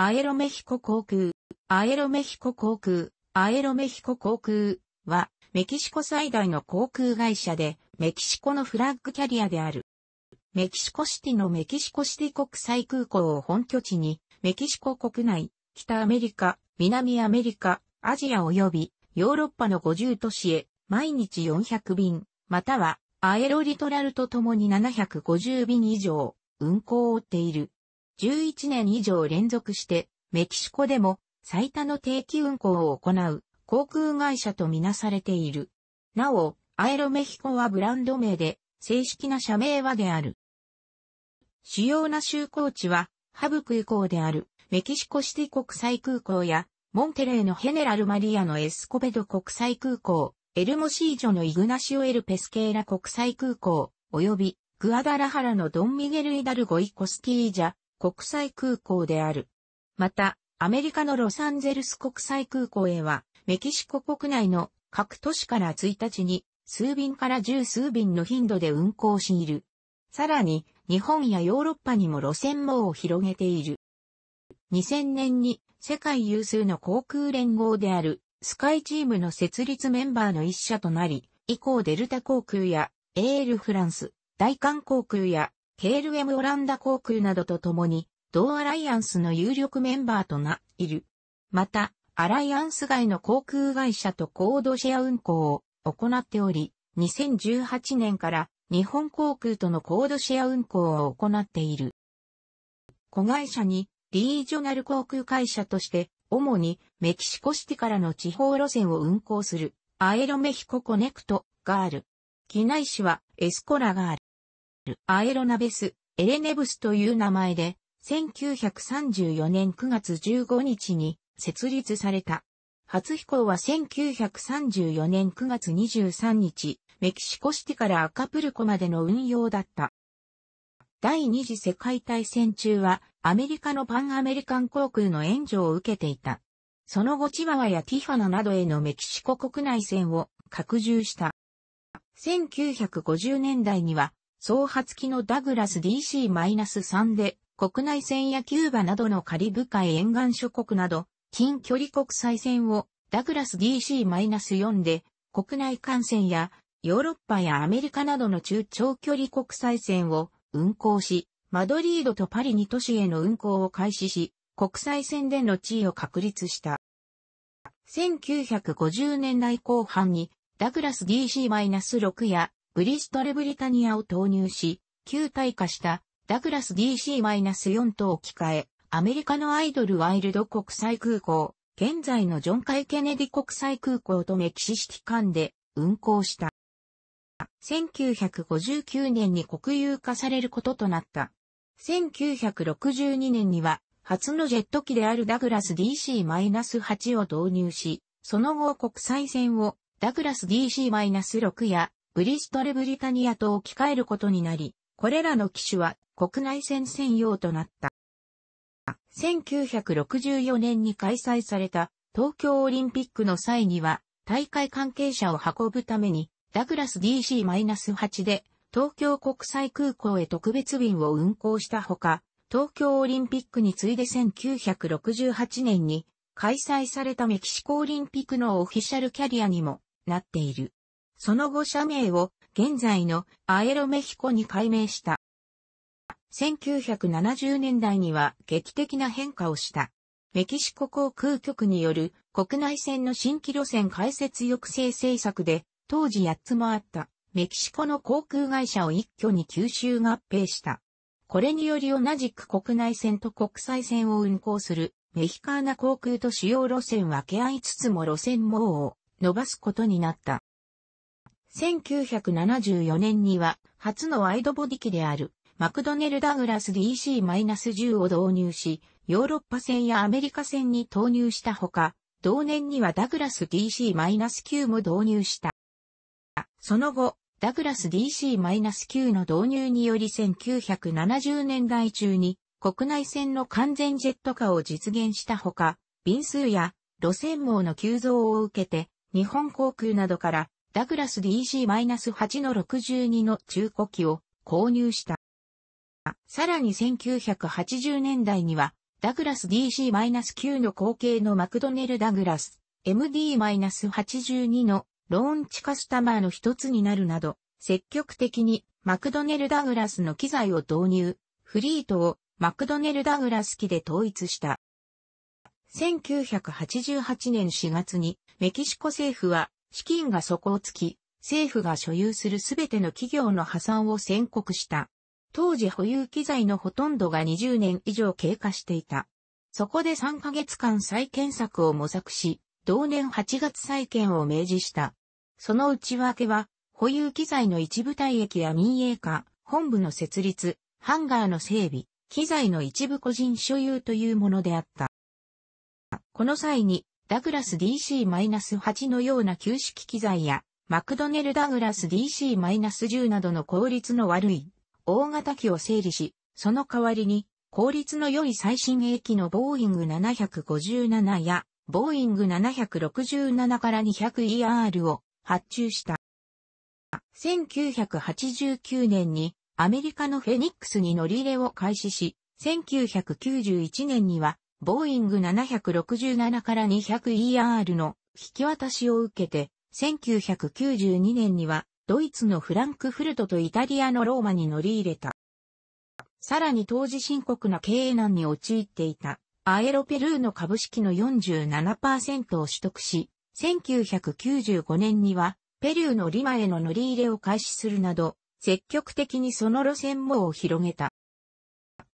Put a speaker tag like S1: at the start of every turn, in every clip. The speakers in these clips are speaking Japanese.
S1: アエロメヒコ航空、アエロメヒコ航空、アエロメヒコ航空は、メキシコ最大の航空会社で、メキシコのフラッグキャリアである。メキシコシティのメキシコシティ国際空港を本拠地に、メキシコ国内、北アメリカ、南アメリカ、アジア及びヨーロッパの50都市へ毎日400便、またはアエロリトラルとともに750便以上運航を追っている。11年以上連続して、メキシコでも最多の定期運行を行う航空会社とみなされている。なお、アエロメヒコはブランド名で、正式な社名はである。主要な就航地は、ハブ空港である、メキシコシティ国際空港や、モンテレーのヘネラルマリアのエスコベド国際空港、エルモシージョのイグナシオ・エル・ペスケーラ国際空港、及び、グアダラハラのドン・ミゲル・イダルゴ・イコスティージャ、国際空港である。また、アメリカのロサンゼルス国際空港へは、メキシコ国内の各都市から1日に数便から十数便の頻度で運航している。さらに、日本やヨーロッパにも路線網を広げている。2000年に世界有数の航空連合であるスカイチームの設立メンバーの一社となり、以降デルタ航空やエールフランス、大韓航空や KLM オランダ航空などと共に、同アライアンスの有力メンバーとな、いる。また、アライアンス外の航空会社とコードシェア運航を行っており、2018年から日本航空とのコードシェア運航を行っている。子会社にリージョナル航空会社として、主にメキシコシティからの地方路線を運航するアエロメヒココネクトがある。機内市はエスコラがある。アエロナベス、エレネブスという名前で、1934年9月15日に設立された。初飛行は1934年9月23日、メキシコシティからアカプルコまでの運用だった。第二次世界大戦中はアメリカのパンアメリカン航空の援助を受けていた。その後チワワやティファナなどへのメキシコ国内線を拡充した。1950年代には総発機のダグラス DC-3 で、国内線やキューバなどのカリブ海沿岸諸国など、近距離国際線をダグラス DC-4 で、国内幹線やヨーロッパやアメリカなどの中長距離国際線を運行し、マドリードとパリに都市への運行を開始し、国際線での地位を確立した。1950年代後半にダグラス DC-6 やブリストレ・ブリタニアを投入し、旧体化したダグラス DC-4 と置き換え、アメリカのアイドルワイルド国際空港、現在のジョン・カイ・ケネディ国際空港とメキシシティ間で運航した。1959年に国有化されることとなった。1962年には、初のジェット機であるダグラス DC-8 を導入し、その後国際線をダグラス DC-6 やブリストル・ブリタニアと置き換えることになり、これらの機種は国内線専用となった。1964年に開催された東京オリンピックの際には大会関係者を運ぶためにダグラス DC-8 で東京国際空港へ特別便を運航したほか、東京オリンピックに次いで1968年に開催されたメキシコオリンピックのオフィシャルキャリアにもなっている。その後社名を現在のアエロメヒコに改名した。1970年代には劇的な変化をした。メキシコ航空局による国内線の新規路線開設抑制政策で、当時8つもあったメキシコの航空会社を一挙に吸収合併した。これにより同じく国内線と国際線を運航するメヒカーナ航空と主要路線分け合いつつも路線網を伸ばすことになった。1974年には、初のワイドボディ機である、マクドネル・ダグラス DC-10 を導入し、ヨーロッパ戦やアメリカ戦に投入したほか、同年にはダグラス DC-9 も導入した。その後、ダグラス DC-9 の導入により1970年代中に国内線の完全ジェット化を実現したほか、便数や路線網の急増を受けて日本航空などからダグラス DC-8 の62の中古機を購入した。さらに1980年代には、ダグラス DC-9 の後継のマクドネル・ダグラス MD-82 のローンチカスタマーの一つになるなど、積極的にマクドネル・ダグラスの機材を導入、フリートをマクドネル・ダグラス機で統一した。1988年4月にメキシコ政府は資金が底をつき、政府が所有するすべての企業の破産を宣告した。当時保有機材のほとんどが20年以上経過していた。そこで3ヶ月間再建策を模索し、同年8月再建を明示した。その内訳は、保有機材の一部退役や民営化、本部の設立、ハンガーの整備、機材の一部個人所有というものであった。この際に、ダグラス DC-8 のような旧式機材や、マクドネルダグラス DC-10 などの効率の悪い、大型機を整理し、その代わりに、効率の良い最新鋭機のボーイング757や、ボーイング767から 200ER を発注した。1989年にアメリカのフェニックスに乗り入れを開始し、1991年にはボーイング767から 200ER の引き渡しを受けて、1992年にはドイツのフランクフルトとイタリアのローマに乗り入れた。さらに当時深刻な経営難に陥っていたアエロペルーの株式の47%を取得し、1995年にはペルーのリマへの乗り入れを開始するなど、積極的にその路線網を広げた。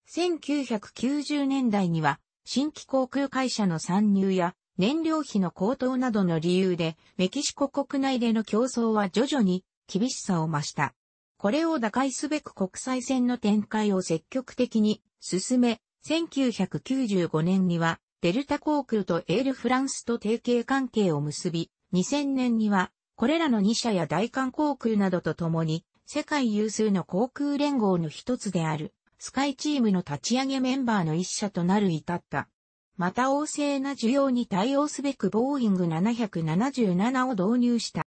S1: 1990年代には新規航空会社の参入や燃料費の高騰などの理由で、メキシコ国内での競争は徐々に厳しさを増した。これを打開すべく国際線の展開を積極的に進め、1995年にはデルタ航空とエールフランスと提携関係を結び、2000年にはこれらの2社や大韓航空などと共に世界有数の航空連合の一つであるスカイチームの立ち上げメンバーの一社となる至った。また旺盛な需要に対応すべくボーイング777を導入した。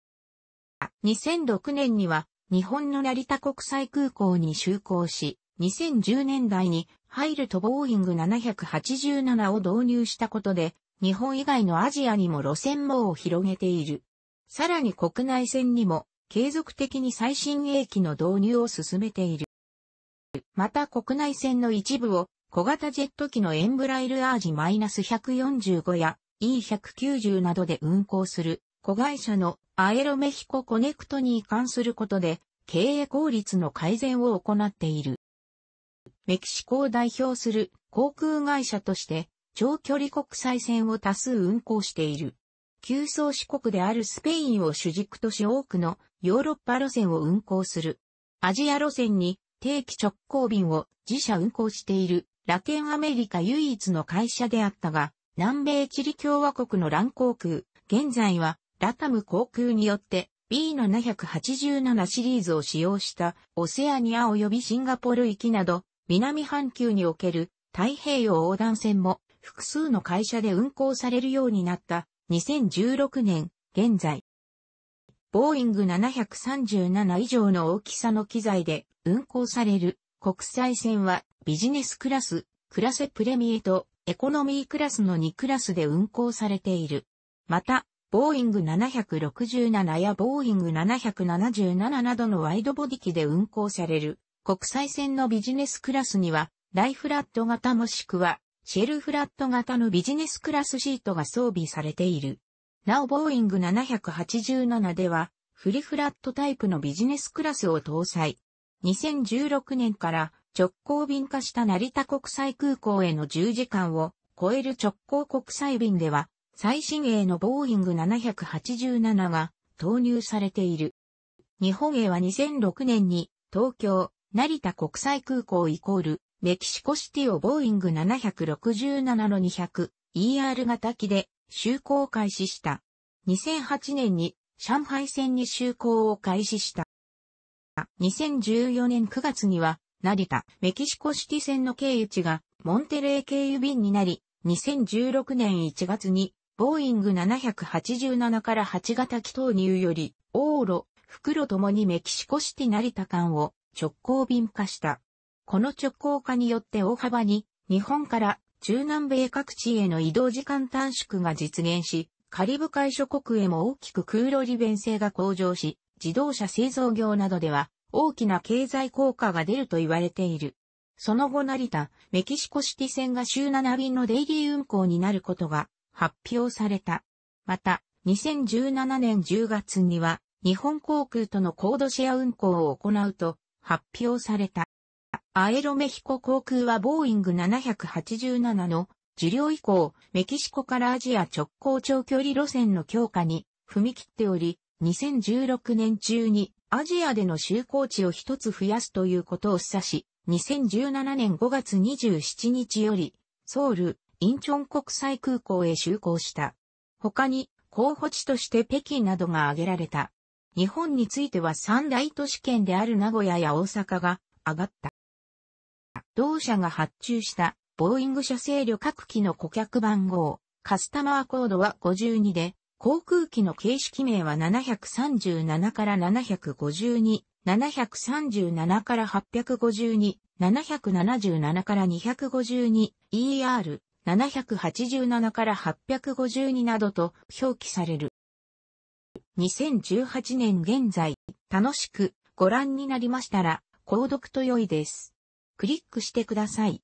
S1: 2006年には日本の成田国際空港に就航し、2010年代に入るとボーイング787を導入したことで、日本以外のアジアにも路線網を広げている。さらに国内線にも継続的に最新鋭機の導入を進めている。また国内線の一部を小型ジェット機のエンブライルアージ -145 や E190 などで運航する子会社のアエロメヒココネクトに移管することで経営効率の改善を行っている。メキシコを代表する航空会社として長距離国際線を多数運航している。急走四国であるスペインを主軸とし多くのヨーロッパ路線を運航する。アジア路線に定期直行便を自社運行している、ラテンアメリカ唯一の会社であったが、南米チリ共和国の乱航空、現在は、ラタム航空によって B787 シリーズを使用したオセアニア及びシンガポール行きなど、南半球における太平洋横断線も複数の会社で運行されるようになった2016年現在ボーイング737以上の大きさの機材で運航される国際線はビジネスクラス、クラセプレミエとエコノミークラスの2クラスで運航されている。また、ボーイング767やボーイング777などのワイドボディ機で運航される国際線のビジネスクラスには、ライフラット型もしくは、シェルフラット型のビジネスクラスシートが装備されている。なおボーイング787では、フリフラットタイプのビジネスクラスを搭載。2016年から直行便化した成田国際空港への10時間を超える直行国際便では、最新鋭のボーイング787が投入されている。日本へは2006年に東京、成田国際空港イコールメキシコシティをボーイング767の 200ER 型機で就航を開始した。2008年に上海線に就航を開始した。2014年9月には、成田、メキシコシティ線の経由地が、モンテレー経由便になり、2016年1月に、ボーイング787から8型機投入より、往路、袋ともにメキシコシティ成田間を直行便化した。この直行化によって大幅に、日本から中南米各地への移動時間短縮が実現し、カリブ海諸国へも大きく空路利便性が向上し、自動車製造業などでは大きな経済効果が出ると言われている。その後成田、メキシコシティ線が週7便のデイリー運行になることが発表された。また、2017年10月には日本航空とのコードシェア運行を行うと発表された。アエロメヒコ航空はボーイング787の受領以降、メキシコからアジア直行長距離路線の強化に踏み切っており、2016年中にアジアでの就航地を一つ増やすということを示唆し、2017年5月27日より、ソウル、インチョン国際空港へ就航した。他に、候補地として北京などが挙げられた。日本については三大都市圏である名古屋や大阪が上がった。同社が発注したボーイング社製旅客機の顧客番号、カスタマーコードは52で、航空機の形式名は737から752、737から852、777から252、ER、787から852などと表記される。2018年現在、楽しくご覧になりましたら、購読と良いです。クリックしてください。